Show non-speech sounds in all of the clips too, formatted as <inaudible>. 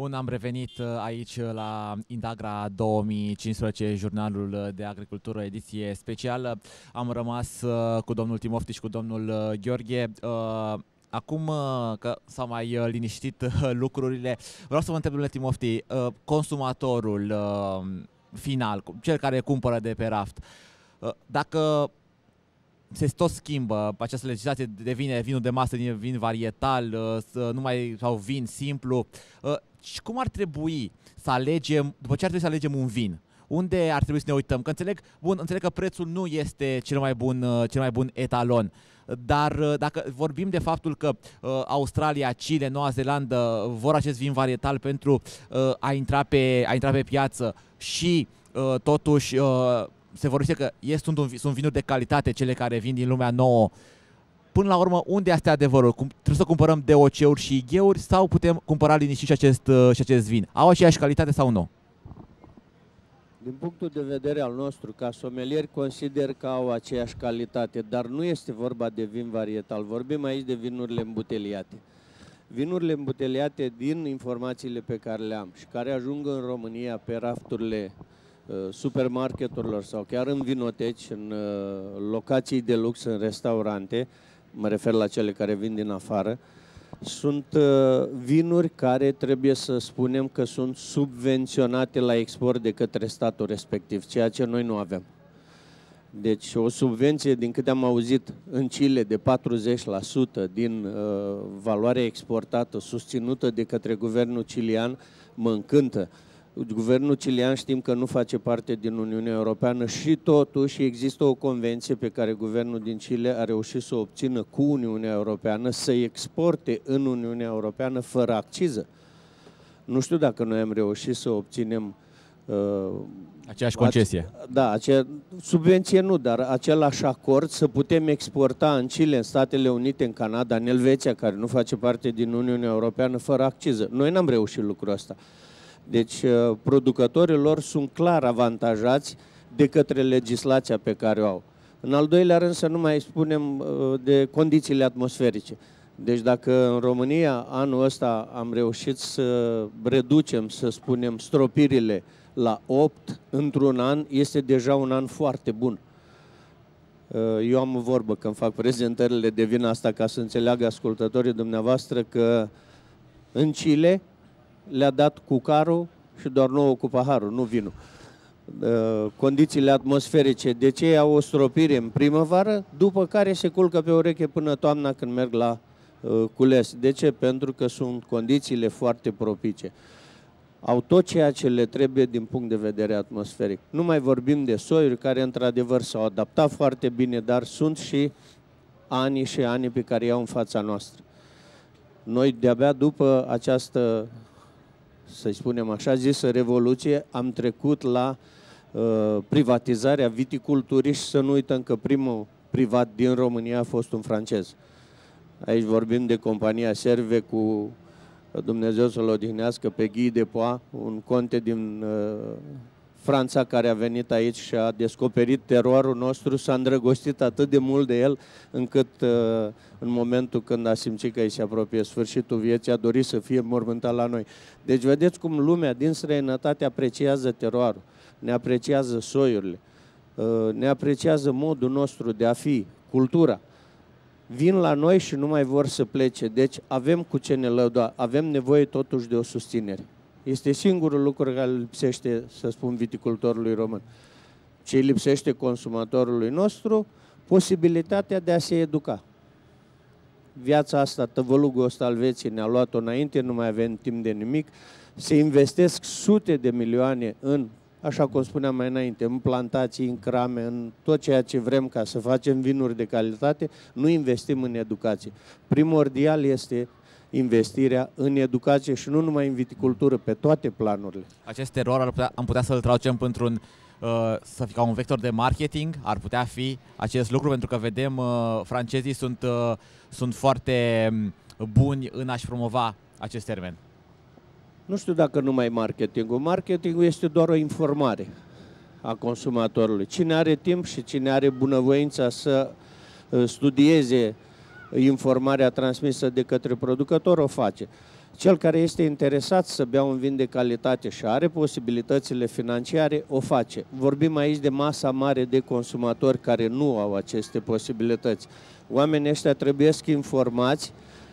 Bun, am revenit uh, aici la Indagra 2015, jurnalul de agricultură, ediție specială. Am rămas uh, cu domnul și cu domnul uh, Gheorghe. Acum că s-au mai liniștit lucrurile, vreau să vă întreb, domnule Timofti, consumatorul final, cel care cumpără de pe raft, dacă se tot schimbă, această legislație devine vinul de masă, devine vin varietal, nu mai sau vin simplu. Și cum ar trebui să alegem, după ce ar trebui să alegem un vin, unde ar trebui să ne uităm? Că înțeleg, bun, înțeleg că prețul nu este cel mai bun, uh, cel mai bun etalon, dar uh, dacă vorbim de faptul că uh, Australia, Chile, Noua Zeelandă vor acest vin varietal pentru uh, a, intra pe, a intra pe piață și uh, totuși uh, se vorbește că este un, sunt vinuri de calitate cele care vin din lumea nouă, uh, până la urmă, unde este adevărul? Cum, trebuie să cumpărăm DOC-uri și IG-uri sau putem cumpăra liniștit și acest, uh, și acest vin? Au aceeași calitate sau nu? Din punctul de vedere al nostru, ca somelier, consider că au aceeași calitate, dar nu este vorba de vin varietal. Vorbim aici de vinurile îmbuteliate. Vinurile îmbuteliate, din informațiile pe care le am și care ajung în România pe rafturile uh, supermarketurilor sau chiar în vinoteci, în uh, locații de lux, în restaurante, mă refer la cele care vin din afară, sunt uh, vinuri care trebuie să spunem că sunt subvenționate la export de către statul respectiv, ceea ce noi nu avem. Deci o subvenție, din câte am auzit, în Chile de 40% din uh, valoarea exportată susținută de către guvernul chilian mă încântă. Uh, Guvernul cilian știm că nu face parte din Uniunea Europeană și totuși există o convenție pe care guvernul din Chile a reușit să o obțină cu Uniunea Europeană să exporte în Uniunea Europeană fără acciză. Nu știu dacă noi am reușit să obținem uh, Aceeași concesie. Ace- da, acea, subvenție nu, dar același acord să putem exporta în Chile, în Statele Unite, în Canada, în Elveția, care nu face parte din Uniunea Europeană, fără acciză. Noi n-am reușit lucrul ăsta. Deci uh, producătorii lor sunt clar avantajați de către legislația pe care o au. În al doilea rând să nu mai spunem uh, de condițiile atmosferice. Deci dacă în România anul ăsta am reușit să reducem, să spunem, stropirile la 8 într-un an, este deja un an foarte bun. Uh, eu am o vorbă când fac prezentările de vin asta ca să înțeleagă ascultătorii dumneavoastră că în Chile le-a dat cu carul și doar nouă cu paharul, nu vinul. Uh, condițiile atmosferice, de ce au o stropire în primăvară, după care se culcă pe ureche până toamna când merg la uh, cules. De ce? Pentru că sunt condițiile foarte propice. Au tot ceea ce le trebuie din punct de vedere atmosferic. Nu mai vorbim de soiuri care într-adevăr s-au adaptat foarte bine, dar sunt și ani și ani pe care iau în fața noastră. Noi de-abia după această să spunem așa zisă, revoluție, am trecut la uh, privatizarea viticulturii și să nu uităm că primul privat din România a fost un francez. Aici vorbim de compania Serve cu Dumnezeu să-l odihnească pe ghi de Poa, un conte din uh, Franța care a venit aici și a descoperit terorul nostru, s-a îndrăgostit atât de mult de el, încât uh, în momentul când a simțit că îi se apropie sfârșitul vieții, a dorit să fie mormântat la noi. Deci vedeți cum lumea din străinătate apreciază terorul, ne apreciază soiurile, uh, ne apreciază modul nostru de a fi, cultura. Vin la noi și nu mai vor să plece, deci avem cu ce ne lăuda, avem nevoie totuși de o susținere. Este singurul lucru care lipsește, să spun, viticultorului român. Ce lipsește consumatorului nostru? Posibilitatea de a se educa. Viața asta, tăvălugul ăsta al veții ne-a luat-o înainte, nu mai avem timp de nimic. Se investesc sute de milioane în, așa cum spuneam mai înainte, în plantații, în crame, în tot ceea ce vrem ca să facem vinuri de calitate, nu investim în educație. Primordial este investirea în educație și nu numai în viticultură, pe toate planurile. Acest eror ar putea, am putea să-l traducem într-un uh, să fie ca un vector de marketing, ar putea fi acest lucru, pentru că vedem uh, francezii sunt, uh, sunt foarte um, buni în a-și promova acest termen. Nu știu dacă numai marketingul. Marketingul este doar o informare a consumatorului. Cine are timp și cine are bunăvoința să uh, studieze informarea transmisă de către producător o face. Cel care este interesat să bea un vin de calitate și are posibilitățile financiare, o face. Vorbim aici de masa mare de consumatori care nu au aceste posibilități. Oamenii ăștia trebuie să informați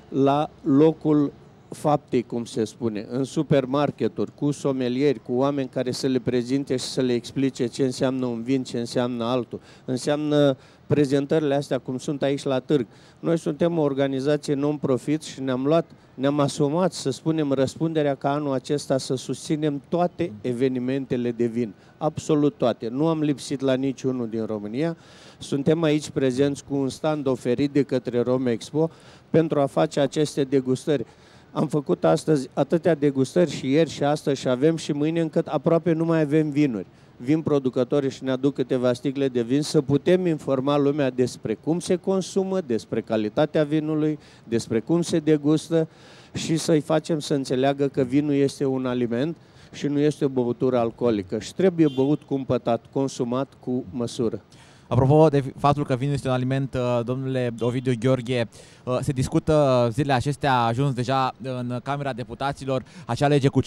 la locul fapte, cum se spune, în supermarketuri, cu somelieri, cu oameni care să le prezinte și să le explice ce înseamnă un vin, ce înseamnă altul. Înseamnă prezentările astea cum sunt aici la târg. Noi suntem o organizație non-profit și ne-am luat, ne-am asumat, să spunem, răspunderea ca anul acesta să susținem toate evenimentele de vin. Absolut toate. Nu am lipsit la niciunul din România. Suntem aici prezenți cu un stand oferit de către Romexpo pentru a face aceste degustări. Am făcut astăzi atâtea degustări și ieri și astăzi și avem și mâine încât aproape nu mai avem vinuri. Vin producătorii și ne aduc câteva sticle de vin să putem informa lumea despre cum se consumă, despre calitatea vinului, despre cum se degustă și să-i facem să înțeleagă că vinul este un aliment și nu este o băutură alcoolică și trebuie băut cumpătat, consumat cu măsură. Apropo de faptul că vinul este un aliment, uh, domnule Ovidiu Gheorghe, uh, se discută uh, zilele acestea, a ajuns deja în Camera Deputaților, acea lege cu 51%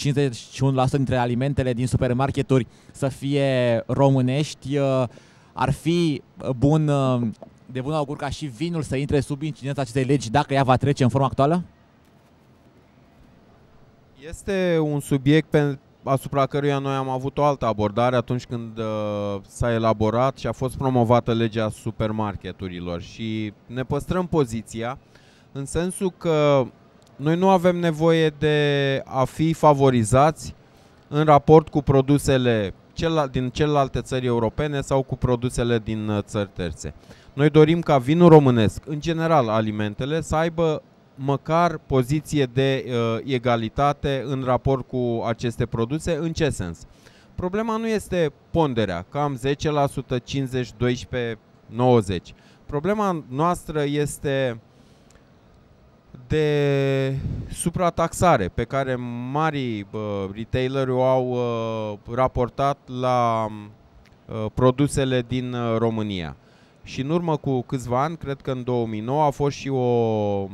dintre alimentele din supermarketuri să fie românești. Ar fi bun, de bun augur ca și vinul să intre sub incidența acestei legi dacă ea va trece în forma actuală? Este un subiect pentru asupra căruia noi am avut o altă abordare atunci când uh, s-a elaborat și a fost promovată legea supermarketurilor și ne păstrăm poziția în sensul că noi nu avem nevoie de a fi favorizați în raport cu produsele din celelalte țări europene sau cu produsele din uh, țări terțe. Noi dorim ca vinul românesc, în general alimentele, să aibă măcar poziție de uh, egalitate în raport cu aceste produse. În ce sens? Problema nu este ponderea, cam 10%, 50, 12, 90. Problema noastră este de suprataxare pe care mari uh, retaileri o au uh, raportat la uh, produsele din uh, România. Și în urmă cu câțiva ani, cred că în 2009, a fost și o mm,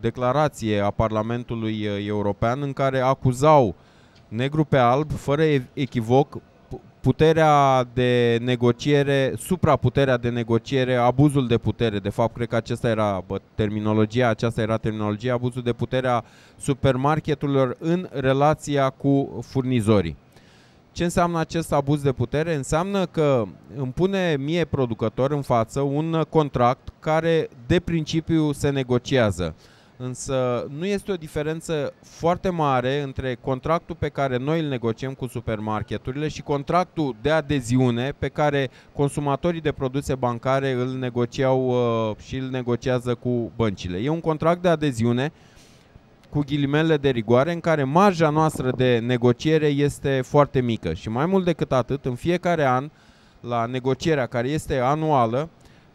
declarație a Parlamentului uh, European în care acuzau negru pe alb, fără echivoc, puterea de negociere, supraputerea de negociere, abuzul de putere. De fapt, cred că aceasta era terminologia, aceasta era terminologia, abuzul de putere a supermarketurilor în relația cu furnizorii. Ce înseamnă acest abuz de putere? Înseamnă că îmi pune mie producător în față un contract care de principiu se negociază. Însă nu este o diferență foarte mare între contractul pe care noi îl negociem cu supermarketurile și contractul de adeziune pe care consumatorii de produse bancare îl negociau uh, și îl negociază cu băncile. E un contract de adeziune uh, cu ghilimele de rigoare, în care marja noastră de negociere este foarte mică. Și mai mult decât atât, în fiecare an, la negocierea care este anuală,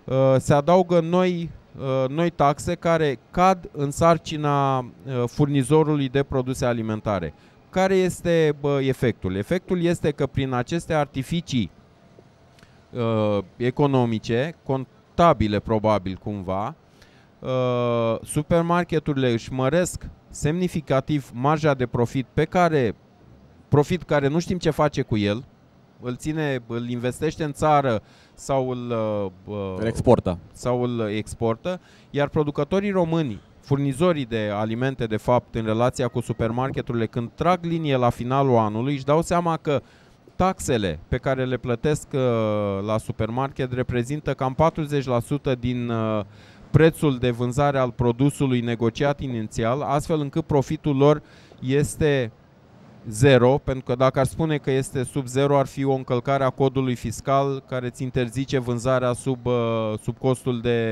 uh, se adaugă noi, uh, noi taxe care cad în sarcina uh, furnizorului de produse alimentare. Care este efectul? Efectul este că prin aceste artificii economice, contabile probabil cumva, supermarketurile își măresc semnificativ marja de profit pe care profit care nu știm ce face cu el, îl ține, îl investește în țară sau îl, uh, uh, îl exportă. Sau îl exportă, iar producătorii români, furnizorii de alimente de fapt în relația cu supermarketurile când trag linie la finalul anului, își dau seama că taxele pe care le plătesc uh, la supermarket reprezintă cam 40% din uh, prețul de vânzare al produsului negociat inițial, astfel încât profitul lor este zero, pentru că dacă ar spune că este sub zero ar fi o încălcare a codului fiscal care ți interzice vânzarea sub, uh, sub, costul de,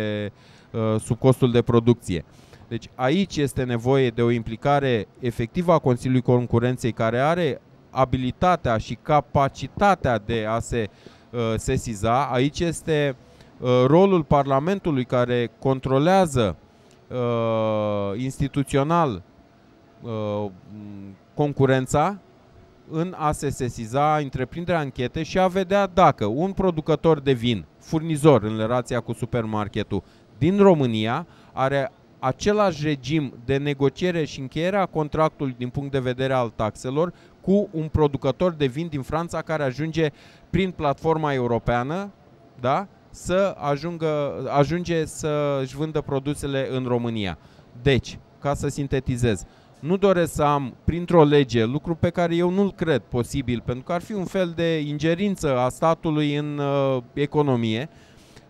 uh, sub costul de producție. Deci aici este nevoie de o implicare efectivă a Consiliului Concurenței care are abilitatea și capacitatea de a se uh, sesiza. Aici este uh, Uh, rolul Parlamentului care controlează uh, instituțional uh, concurența în a se sesiza întreprinderea anchete și a vedea dacă un producător de vin, furnizor în relația cu supermarketul din România, are același regim de negociere și încheiere a contractului din punct de vedere al taxelor cu un producător de vin din Franța care ajunge prin platforma europeană, da? să ajungă, ajunge să-și vândă produsele în România. Deci, ca să sintetizez, nu doresc să am printr-o lege lucru pe care eu nu-l cred posibil, pentru că ar fi un fel de ingerință a statului în uh, economie,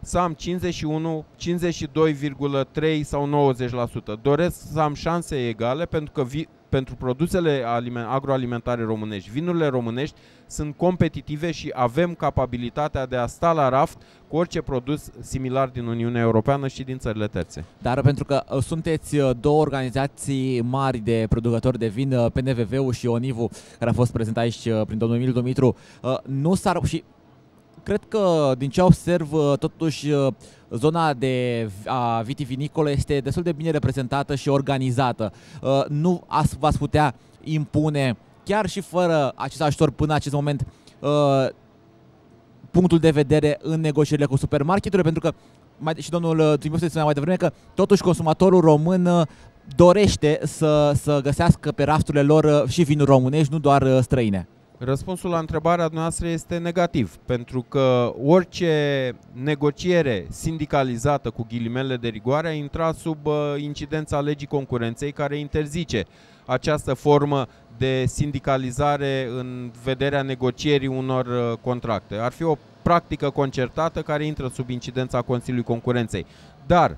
să am 51, 52,3 sau 90%. Doresc să am șanse egale pentru că vi, pentru produsele aliment, agroalimentare românești, vinurile românești sunt competitive și avem capabilitatea de a sta la raft cu orice produs similar din Uniunea Europeană și din țările terțe. Dar pentru că uh, sunteți uh, două organizații mari de producători de vin, uh, PNVV-ul și Onivu, care a fost prezentat aici prin domnul Emil Dumitru, nu s-ar... și cred că din ce observ totuși zona de a vitivinicole este destul de bine reprezentată și organizată. Nu v-ați putea impune chiar și fără acest ajutor până acest moment punctul de vedere în negocierile cu supermarketurile, pentru că mai, și domnul uh, Timofte spunea mai devreme că totuși consumatorul român uh, dorește să, să găsească pe rafturile lor uh, și vinuri românești, nu doar străine. Răspunsul la întrebarea noastră este negativ, pentru că orice negociere sindicalizată cu ghilimele de rigoare a intrat sub incidența legii concurenței care interzice uh, această formă de sindicalizare în vederea negocierii unor uh, contracte. Ar fi o practică concertată care intră sub incidența Consiliului Concurenței. Dar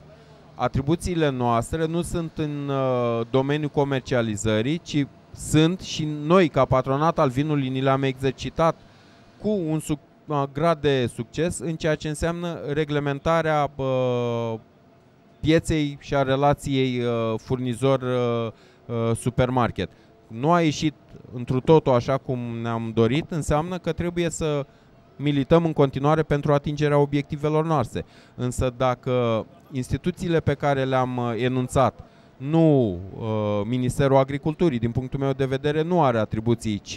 atribuțiile noastre nu sunt în uh, domeniul comercializării, ci sunt și noi, ca patronat al vinului, ni le-am exercitat cu un suc, uh, grad de succes în ceea ce înseamnă reglementarea pieței și a relației furnizor uh, supermarket. Nu a ieșit întru totul așa cum ne-am dorit, înseamnă că trebuie să milităm în continuare pentru atingerea obiectivelor noastre. Însă dacă instituțiile pe care le-am uh, enunțat, nu uh, Ministerul Agriculturii, din punctul meu de vedere, nu are atribuții, ci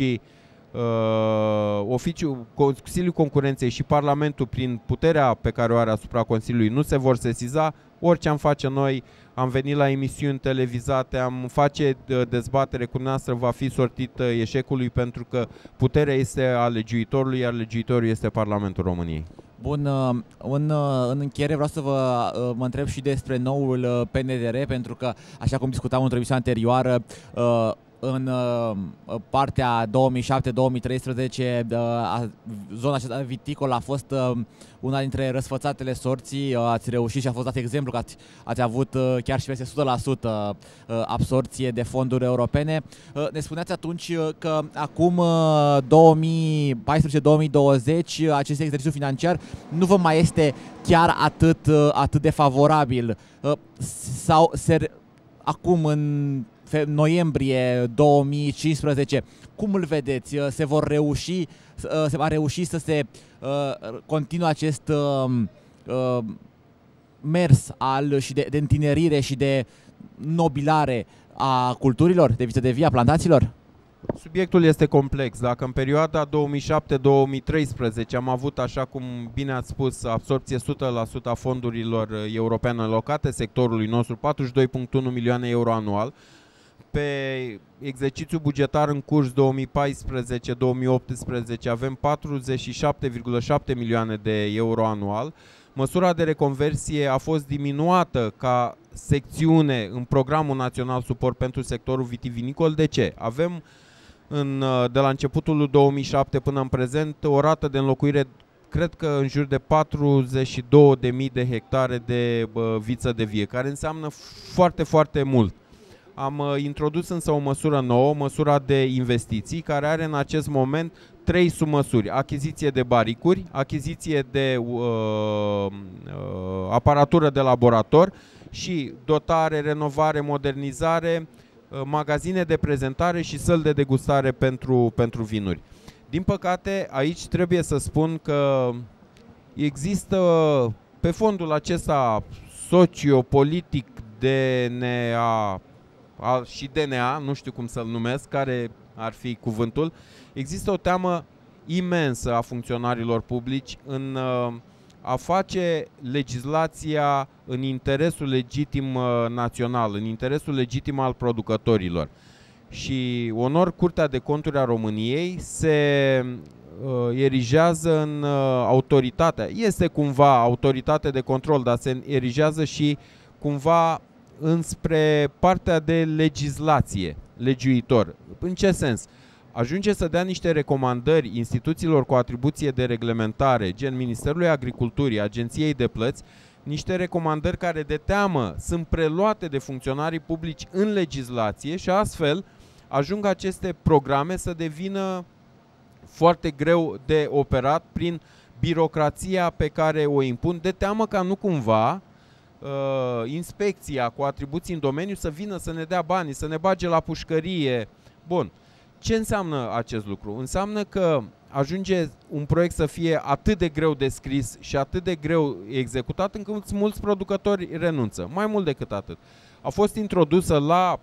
uh, oficiul, Consiliul Concurenței și Parlamentul, prin puterea pe care o are asupra Consiliului, nu se vor sesiza, orice am face noi, am venit la emisiuni televizate, am face uh, dezbatere cu noastră, va fi sortită uh, eșecului pentru că puterea este a legiuitorului, iar legiuitorul este Parlamentul României. Bun, uh, în, în încheiere vreau să vă mă întreb și despre noul PNDR, pentru că, așa cum discutam într-o emisiune anterioară, Uh, în partea 2007-2013 uh, zona aceasta viticolă a fost uh, una dintre răsfățatele sorții, ați reușit și a fost dat exemplu că ați, ați avut chiar și peste 100% absorție de fonduri europene. Ne spuneați atunci că acum 2014-2020 acest exercițiu financiar nu vă mai este chiar atât, atât de favorabil sau se, acum în noiembrie 2015. Cum îl vedeți? Uh, se vor reuși, uh, se va reuși să se uh, continue acest um, mers al și de, de întinerire și de nobilare a culturilor, de viță de via plantaților? Subiectul este complex. Dacă în perioada 2007-2013 am avut, așa cum bine ați spus, absorpție 100% a fondurilor europene alocate sectorului nostru, 42.1 milioane euro anual, pe exercițiul bugetar în curs 2014-2018 avem 47,7 milioane de euro anual. Măsura de reconversie a fost diminuată ca secțiune în programul național suport pentru sectorul vitivinicol. De ce? Avem în, de la începutul 2007 până în prezent o rată de înlocuire cred că în jur de 42.000 de hectare de viță de vie, care înseamnă foarte, foarte mult. Am uh, introdus însă o măsură nouă, măsura de investiții, care are în acest moment trei sumăsuri. Achiziție de baricuri, achiziție de uh, uh, aparatură de laborator și dotare, renovare, modernizare, uh, magazine de prezentare și săl de degustare pentru, pentru vinuri. Din păcate, aici trebuie să spun că există pe fondul acesta sociopolitic de ne a și DNA, nu știu cum să-l numesc, care ar fi cuvântul, există o teamă imensă a funcționarilor publici în uh, a face legislația în interesul legitim uh, național, în interesul legitim al producătorilor. Și onor Curtea de Conturi a României se uh, erigează în uh, autoritatea. Este cumva autoritate de control, dar se erigează și cumva înspre partea de legislație, legiuitor. În ce sens? Ajunge să dea niște recomandări instituțiilor cu atribuție de reglementare, gen Ministerului Agriculturii, Agenției de Plăți, niște recomandări care de teamă sunt preluate de funcționarii publici în legislație și astfel ajung aceste programe să devină foarte greu de operat prin birocrația pe care o impun, de teamă ca nu cumva uh, inspecția cu atribuții în domeniu să vină să ne dea banii, să ne bage la pușcărie. Bun. Ce înseamnă acest lucru? Înseamnă că ajunge un proiect să fie atât de greu descris și atât de greu executat încât mulți producători renunță. Mai mult decât atât. A fost introdusă la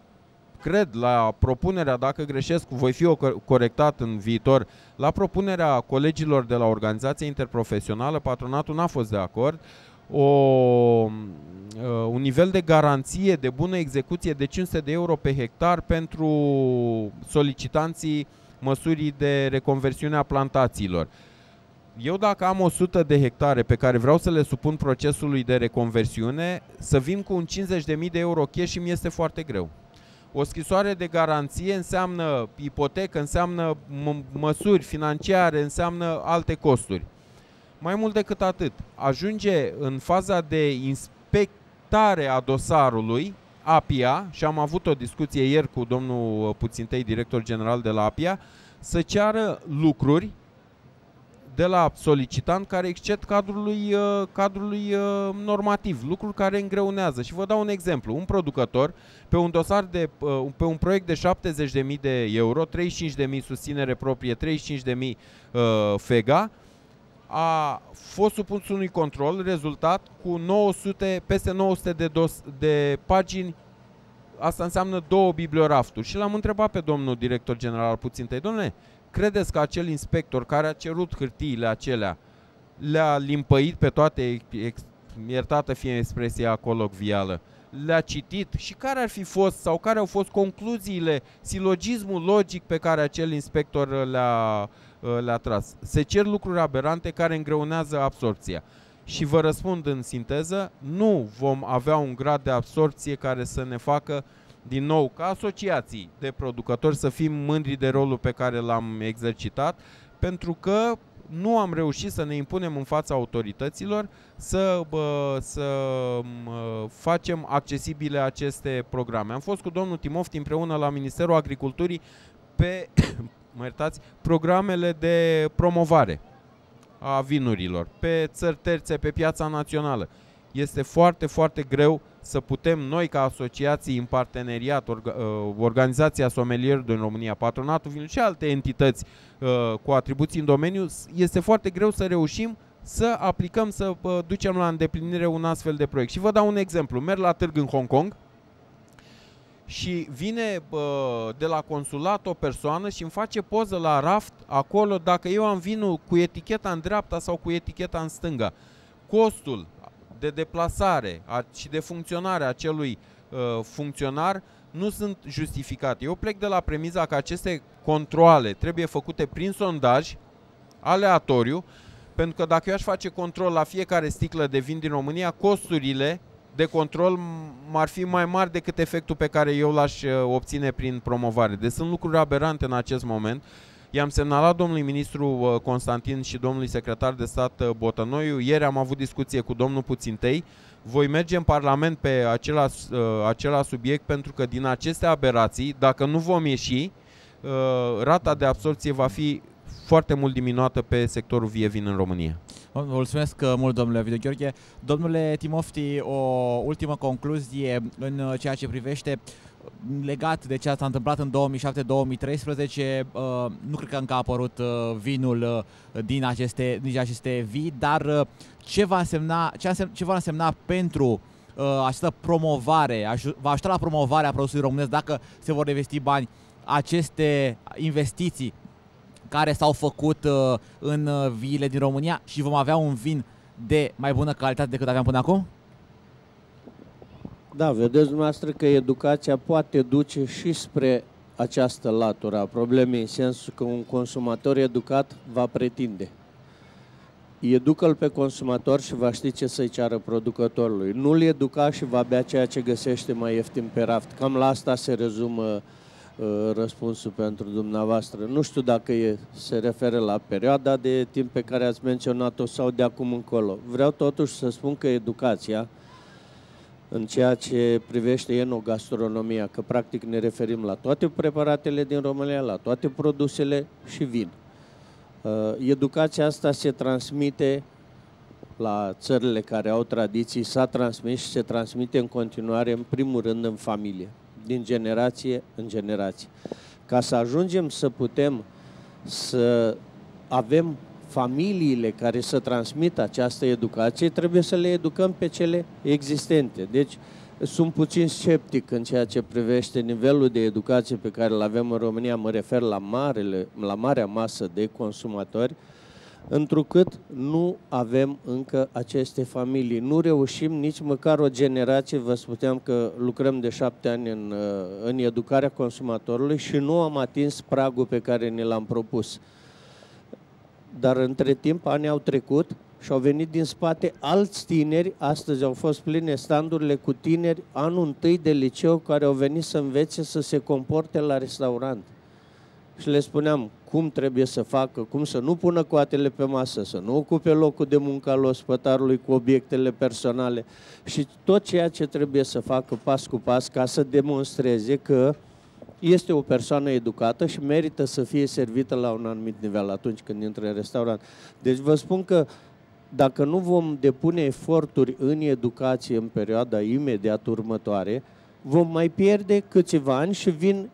cred la propunerea, dacă greșesc, voi fi o corectat în viitor, la propunerea colegilor de la organizația interprofesională, patronatul n-a fost de acord, o, uh, un nivel de garanție de bună execuție de 500 de euro pe hectar pentru solicitanții măsurii de reconversiune a plantațiilor. Eu dacă am 100 de hectare pe care vreau să le supun procesului de reconversiune, să vin cu un 50.000 de euro cash mi este foarte greu. O scrisoare de garanție înseamnă ipotecă, înseamnă măsuri financiare, înseamnă alte costuri. Mai mult decât atât, ajunge în faza de inspectare a dosarului APIA, și am avut o discuție ieri cu domnul uh, Puțintei, director general de la APIA, să ceară lucruri de la solicitant care exced cadrului, uh, cadrului uh, normativ, lucruri care îngreunează. Și vă dau un exemplu. Un producător pe un dosar de pe un proiect de 70.000 de euro, 35.000 susținere proprie, 35.000 uh, FEGA, a fost supus unui control, rezultat cu 900, peste 900 de, dos, de pagini, asta înseamnă două bibliorafturi. Și l-am întrebat pe domnul director general puțin, tăi, domnule, credeți că acel inspector care a cerut hârtiile acelea le-a limpăit pe toate, iertată fie expresia colocvială, le-a citit și care ar fi fost sau care au fost concluziile, silogismul logic pe care acel inspector le-a, uh, le-a tras. Se cer lucruri aberante care îngreunează absorpția. Și vă răspund în sinteză, nu vom avea un grad de absorpție care să ne facă din nou, ca asociații de producători, să fim mândri de rolul pe care l-am exercitat, pentru că nu am reușit să ne impunem în fața autorităților să, bă, să facem accesibile aceste programe. Am fost cu domnul Timoft împreună la Ministerul Agriculturii pe <coughs> mă iertați, programele de promovare a vinurilor pe țări terțe, pe piața națională este foarte, foarte greu să putem noi ca asociații în parteneriat, orga, uh, Organizația Somelier din România, Patronatul Vinului și alte entități uh, cu atribuții în domeniu, este foarte greu să reușim să aplicăm, să uh, ducem la îndeplinire un astfel de proiect. Și vă dau un exemplu. Merg la târg în Hong Kong și vine de la consulat o persoană și îmi face poză la raft acolo dacă eu am vinul cu eticheta în dreapta sau cu eticheta în stânga. Costul de deplasare și de funcționare a acelui uh, funcționar nu sunt justificate. Eu plec de la premiza că aceste controle trebuie făcute prin sondaj aleatoriu, pentru că dacă eu aș face control la fiecare sticlă de vin din România, costurile de control ar fi mai mari decât efectul pe care eu l-aș uh, obține prin promovare. Deci sunt lucruri aberante în acest moment. Uh, I-am semnalat domnului ministru uh, Constantin și domnului secretar de stat uh, Botănoiu. Ieri am avut discuție cu domnul Puțintei. Voi merge în Parlament pe acela, uh, acela subiect pentru că din aceste aberații, dacă nu vom ieși, rata de absorție va fi foarte mult diminuată pe sectorul vievin în România. Mulțumesc mult, domnule Ovidiu Gheorghe. Domnule Timofti, o ultimă concluzie în ceea ce privește uh, legat de ce s-a întâmplat în 2007-2013, uh, nu cred că încă a apărut uh, vinul uh, din aceste, din aceste vii, dar ce va însemna, ce, însemna, ce va însemna pentru această promovare, va ajuta la promovarea produsului românesc dacă se vor investi bani aceste investiții care s-au făcut în viile din România și vom avea un vin de mai bună calitate decât aveam până acum? Da, vedeți dumneavoastră că educația poate duce și spre această latură a problemei, în sensul că un consumator educat va pretinde. Educă-l pe consumator și va ști ce să-i ceară producătorului. Nu-l educa și va bea ceea ce găsește mai ieftin pe raft. Cam la asta se rezumă uh, răspunsul pentru dumneavoastră. Nu știu dacă e, se referă la perioada de timp pe care ați menționat-o sau de acum încolo. Vreau totuși să spun că educația, uh, în ceea ce privește enogastronomia, că practic ne referim la toate preparatele din România, la toate produsele și vin. Uh, educația asta se transmite la țările care au tradiții, s-a transmis și se transmite în continuare, în primul rând, în familie, din generație în generație. Ca să ajungem să putem să avem familiile care să transmită această educație, trebuie să le educăm pe cele existente. Deci, sunt puțin sceptic în ceea ce privește nivelul de educație pe care îl avem în România, mă refer la, marele, la marea masă de consumatori, întrucât nu avem încă aceste familii. Nu reușim nici măcar o generație, vă spuneam că lucrăm de șapte ani în, în educarea consumatorului și nu am atins pragul pe care ne l-am propus. Dar între timp anii au trecut și au venit din spate alți tineri, astăzi au fost pline standurile cu tineri, anul întâi de liceu, care au venit să învețe să se comporte la restaurant. Și le spuneam cum trebuie să facă, cum să nu pună coatele pe masă, să nu ocupe locul de muncă al ospătarului cu obiectele personale și tot ceea ce trebuie să facă pas cu pas ca să demonstreze că uh, este o persoană educată și merită să fie servită la un anumit nivel atunci când intră în restaurant. Deci vă spun că dacă nu vom depune eforturi în educație în perioada imediat următoare, vom mai pierde câțiva ani și vin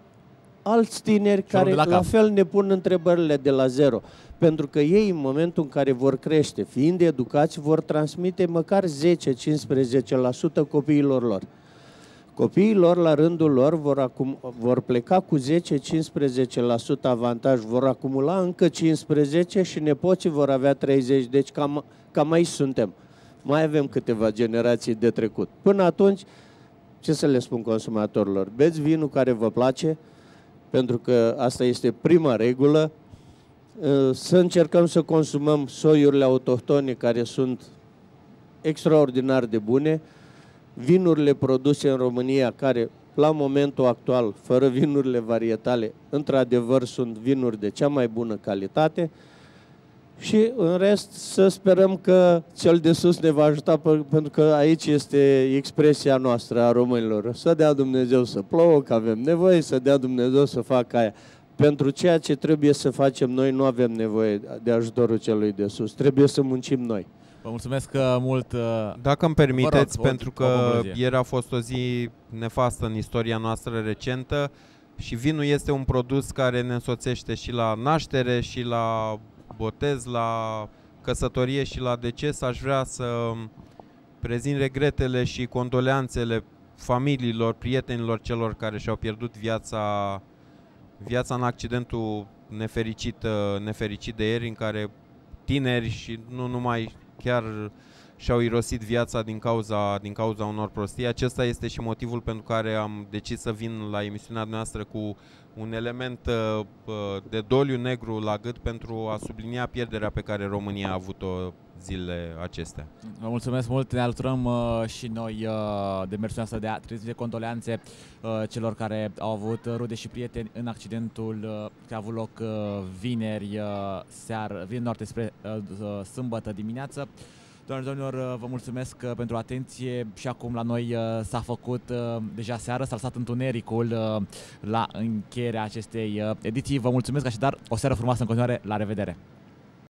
alți tineri și care la, la fel ne pun întrebările de la zero. Pentru că ei, în momentul în care vor crește, fiind educați, vor transmite măcar 10-15% copiilor lor. Copiii lor, la rândul lor, vor, acum, vor pleca cu 10-15% avantaj, vor acumula încă 15 și nepoții vor avea 30, deci cam, cam aici suntem. Mai avem câteva generații de trecut. Până atunci, ce să le spun consumatorilor? Beți vinul care vă place, pentru că asta este prima regulă, să încercăm să consumăm soiurile autohtone care sunt extraordinar de bune, vinurile produse în România, care la momentul actual, fără vinurile varietale, într-adevăr sunt vinuri de cea mai bună calitate și în rest să sperăm că cel de sus ne va ajuta pentru că aici este expresia noastră a românilor. Să dea Dumnezeu să plouă, că avem nevoie, să dea Dumnezeu să facă aia. Pentru ceea ce trebuie să facem noi nu avem nevoie de ajutorul celui de sus, trebuie să muncim noi. Vă mulțumesc uh, mult. Uh, Dacă îmi permiteți, rog, pentru că ieri a fost o zi nefastă în istoria noastră recentă și vinul este un produs care ne însoțește și la naștere, și la botez, la căsătorie și la deces. Aș vrea să prezint regretele și condoleanțele familiilor, prietenilor celor care și-au pierdut viața, viața în accidentul nefericit, uh, nefericit de ieri, în care tineri și nu numai chiar și-au irosit viața din cauza, din cauza unor prostii. Acesta este și motivul pentru care am decis să vin la emisiunea noastră cu un element uh, uh, de doliu negru la gât pentru a sublinia pierderea pe care România a avut-o zilele acestea. Vă mulțumesc mult, ne alăturăm uh, și noi uh, demersul asta de a transmite condoleanțe uh, celor care au avut rude și prieteni în accidentul uh, care a avut loc uh, vineri uh, seară, vineri noapte spre uh, uh sâmbătă dimineață. Uh, Doamne, domnilor, uh, vă mulțumesc uh, pentru atenție și acum la noi uh, s-a făcut deja seară, s-a lăsat întunericul la încheierea acestei ediții. Vă mulțumesc așadar, o seară frumoasă în continuare, la revedere!